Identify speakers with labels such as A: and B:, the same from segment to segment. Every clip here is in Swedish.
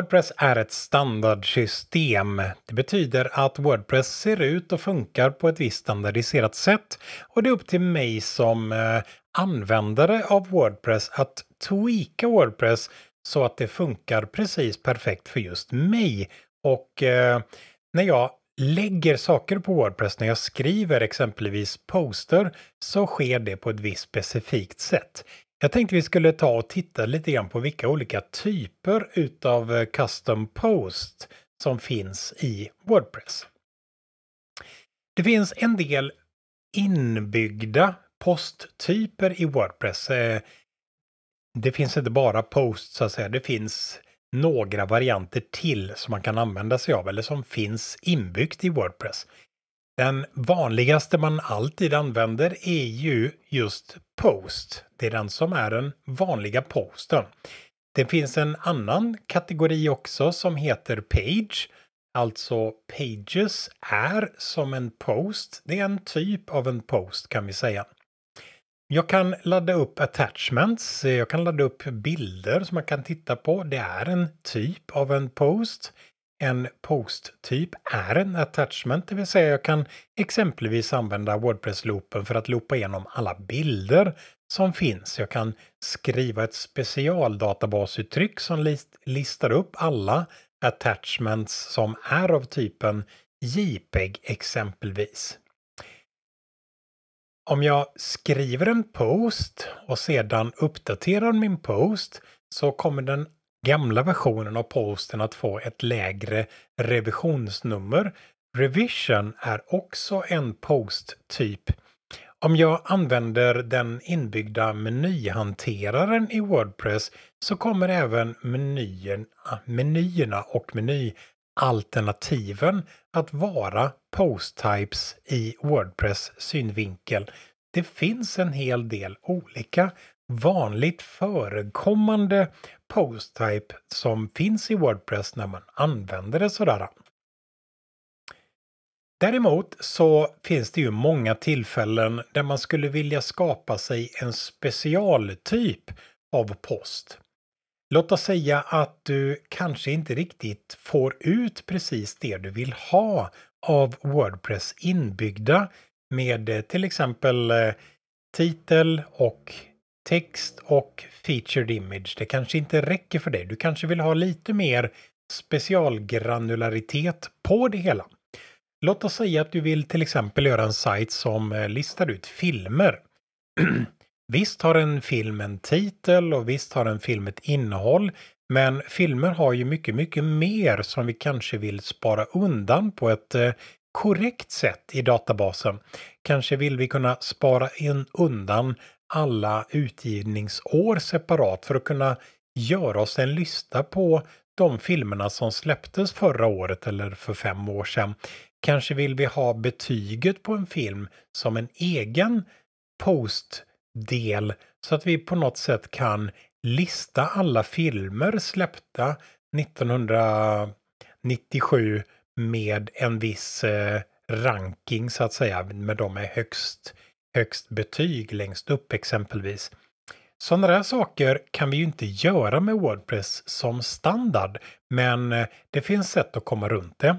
A: Wordpress är ett standardsystem. Det betyder att Wordpress ser ut och funkar på ett visst standardiserat sätt och det är upp till mig som eh, användare av Wordpress att tweaka Wordpress så att det funkar precis perfekt för just mig. Och eh, när jag lägger saker på Wordpress, när jag skriver exempelvis poster, så sker det på ett visst specifikt sätt. Jag tänkte vi skulle ta och titta lite grann på vilka olika typer utav eh, custom post som finns i Wordpress. Det finns en del inbyggda posttyper i Wordpress. Eh, det finns inte bara post så att säga, det finns några varianter till som man kan använda sig av eller som finns inbyggt i Wordpress. Den vanligaste man alltid använder är ju just post. Det är den som är den vanliga posten. Det finns en annan kategori också som heter page. Alltså pages är som en post. Det är en typ av en post kan vi säga. Jag kan ladda upp attachments, jag kan ladda upp bilder som man kan titta på. Det är en typ av en post en post-typ är en attachment, det vill säga jag kan exempelvis använda Wordpress-loopen för att loopa igenom alla bilder som finns. Jag kan skriva ett specialdatabasuttryck som list listar upp alla attachments som är av typen JPEG exempelvis. Om jag skriver en post och sedan uppdaterar min post så kommer den gamla versionen av posten att få ett lägre revisionsnummer. Revision är också en posttyp. Om jag använder den inbyggda menyhanteraren i Wordpress så kommer även menyn, menyerna och menyalternativen att vara posttypes i Wordpress synvinkel. Det finns en hel del olika vanligt förekommande post-type som finns i Wordpress när man använder det sådär. Däremot så finns det ju många tillfällen där man skulle vilja skapa sig en specialtyp av post. Låt oss säga att du kanske inte riktigt får ut precis det du vill ha av Wordpress inbyggda med eh, till exempel eh, titel och text och featured image. Det kanske inte räcker för dig. Du kanske vill ha lite mer specialgranularitet på det hela. Låt oss säga att du vill till exempel göra en sajt som eh, listar ut filmer. visst har en film en titel och visst har en film ett innehåll. Men filmer har ju mycket, mycket mer som vi kanske vill spara undan på ett eh, korrekt sätt i databasen. Kanske vill vi kunna spara in undan alla utgivningsår separat för att kunna göra oss en lista på de filmerna som släpptes förra året eller för fem år sedan. Kanske vill vi ha betyget på en film som en egen postdel så att vi på något sätt kan lista alla filmer släppta 1997 med en viss eh, ranking så att säga, med de är högst högst betyg längst upp exempelvis. Sådana där saker kan vi ju inte göra med Wordpress som standard, men eh, det finns sätt att komma runt det.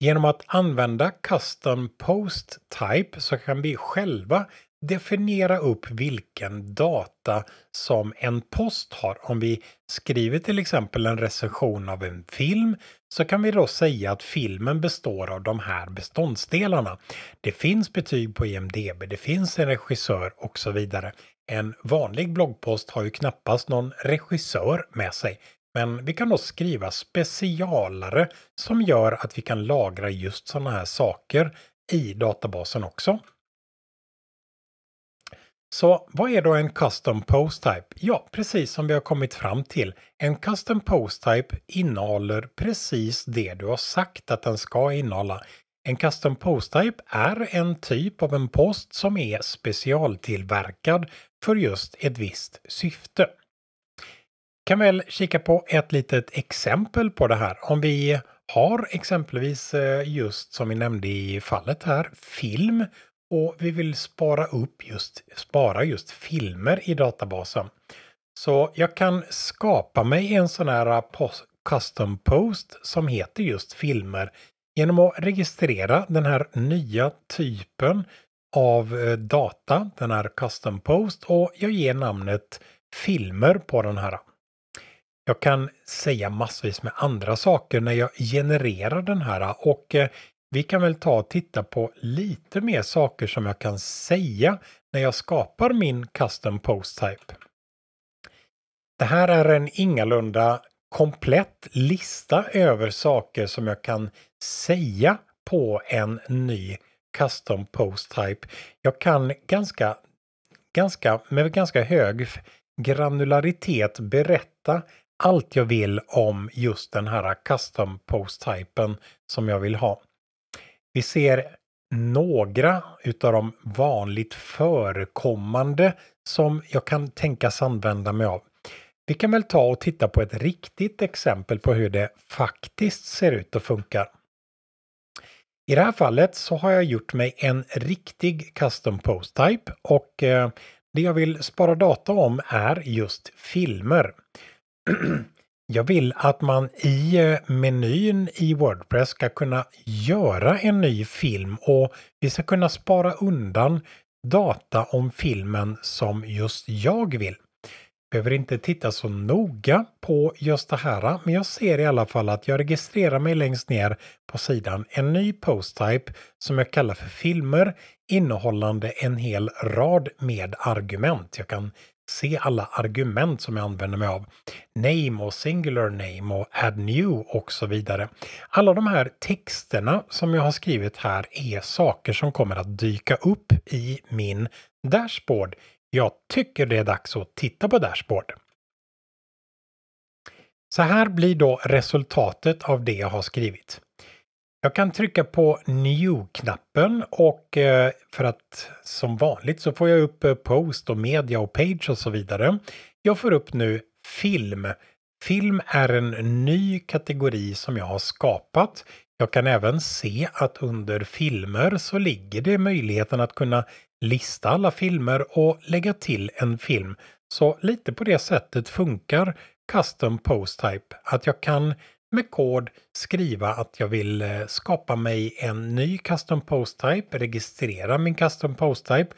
A: Genom att använda Custom Post Type så kan vi själva definiera upp vilken data som en post har. Om vi skriver till exempel en recension av en film så kan vi då säga att filmen består av de här beståndsdelarna. Det finns betyg på IMDB, det finns en regissör och så vidare. En vanlig bloggpost har ju knappast någon regissör med sig. Men vi kan då skriva specialare som gör att vi kan lagra just sådana här saker i databasen också. Så vad är då en custom post type? Ja, precis som vi har kommit fram till. En custom post type innehåller precis det du har sagt att den ska innehålla. En custom post type är en typ av en post som är specialtillverkad för just ett visst syfte. Vi Kan väl kika på ett litet exempel på det här. Om vi har exempelvis eh, just som vi nämnde i fallet här film och vi vill spara upp just, spara just filmer i databasen. Så jag kan skapa mig en sån här post, custom post som heter just filmer genom att registrera den här nya typen av eh, data, den här custom post och jag ger namnet filmer på den här. Jag kan säga massvis med andra saker när jag genererar den här och eh, vi kan väl ta och titta på lite mer saker som jag kan säga när jag skapar min custom post type. Det här är en ingalunda komplett lista över saker som jag kan säga på en ny custom post type. Jag kan ganska, ganska, med ganska hög granularitet berätta allt jag vill om just den här custom post typen som jag vill ha. Vi ser några utav de vanligt förekommande som jag kan tänkas använda mig av. Vi kan väl ta och titta på ett riktigt exempel på hur det faktiskt ser ut och funkar. I det här fallet så har jag gjort mig en riktig custom post type och eh, det jag vill spara data om är just filmer. Jag vill att man i eh, menyn i Wordpress ska kunna göra en ny film och vi ska kunna spara undan data om filmen som just jag vill. Behöver inte titta så noga på just det här, men jag ser i alla fall att jag registrerar mig längst ner på sidan. En ny posttype som jag kallar för filmer innehållande en hel rad med argument. Jag kan se alla argument som jag använder mig av. Name och singular name och add new och så vidare. Alla de här texterna som jag har skrivit här är saker som kommer att dyka upp i min dashboard. Jag tycker det är dags att titta på dashboard. Så här blir då resultatet av det jag har skrivit. Jag kan trycka på New-knappen och eh, för att som vanligt så får jag upp eh, Post och Media och Page och så vidare. Jag får upp nu Film. Film är en ny kategori som jag har skapat. Jag kan även se att under filmer så ligger det möjligheten att kunna lista alla filmer och lägga till en film. Så lite på det sättet funkar Custom Post Type, att jag kan med kod skriva att jag vill eh, skapa mig en ny custom post type, registrera min custom post type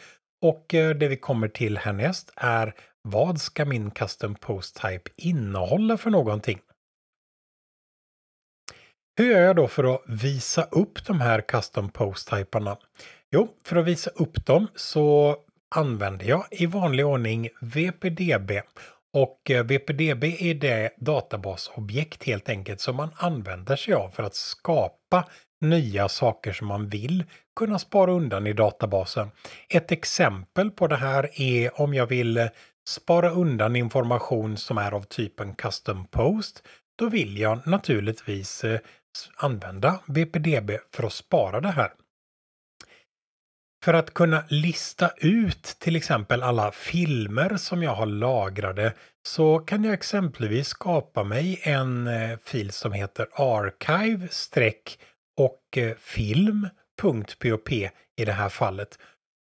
A: och eh, det vi kommer till härnäst är vad ska min custom post type innehålla för någonting? Hur gör jag då för att visa upp de här custom post typerna? Jo, för att visa upp dem så använder jag i vanlig ordning VPDB och eh, VPDB är det databasobjekt helt enkelt som man använder sig av för att skapa nya saker som man vill kunna spara undan i databasen. Ett exempel på det här är om jag vill eh, spara undan information som är av typen custom post. Då vill jag naturligtvis eh, använda VPDB för att spara det här. För att kunna lista ut till exempel alla filmer som jag har lagrade så kan jag exempelvis skapa mig en eh, fil som heter archive och film.pop i det här fallet.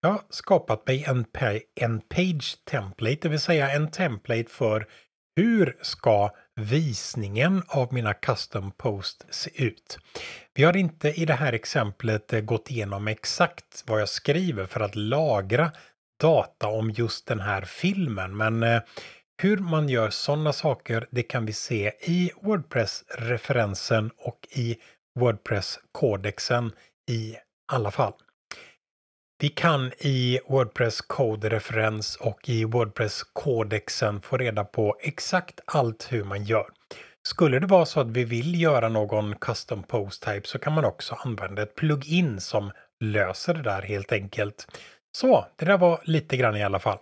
A: Jag har skapat mig en, en page template, det vill säga en template för hur ska visningen av mina custom posts se ut. Vi har inte i det här exemplet eh, gått igenom exakt vad jag skriver för att lagra data om just den här filmen men eh, hur man gör sådana saker det kan vi se i Wordpress-referensen och i Wordpress-kodexen i alla fall. Vi kan i Wordpress Code Referens och i Wordpress kodexen få reda på exakt allt hur man gör. Skulle det vara så att vi vill göra någon custom post type så kan man också använda ett plugin som löser det där helt enkelt. Så det där var lite grann i alla fall.